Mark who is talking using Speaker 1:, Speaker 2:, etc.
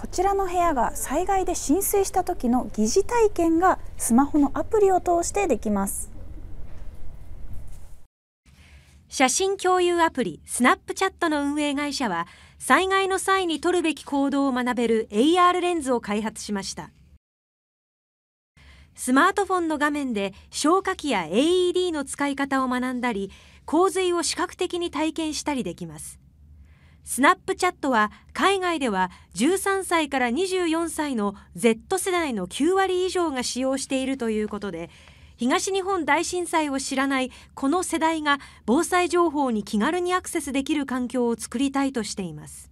Speaker 1: こちらの部屋が災害で浸水した時の疑似体
Speaker 2: 験がスマホのアプリを通してできます写真共有アプリスナップチャットの運営会社は災害の際に取るべき行動を学べる AR レンズを開発しましたスマートフォンの画面で消火器や AED の使い方を学んだり洪水を視覚的に体験したりできますスナップチャットは海外では13歳から24歳の Z 世代の9割以上が使用しているということで東日本大震災を知らないこの世代が防災情報に気軽にアクセスできる環境を作りたいとしています。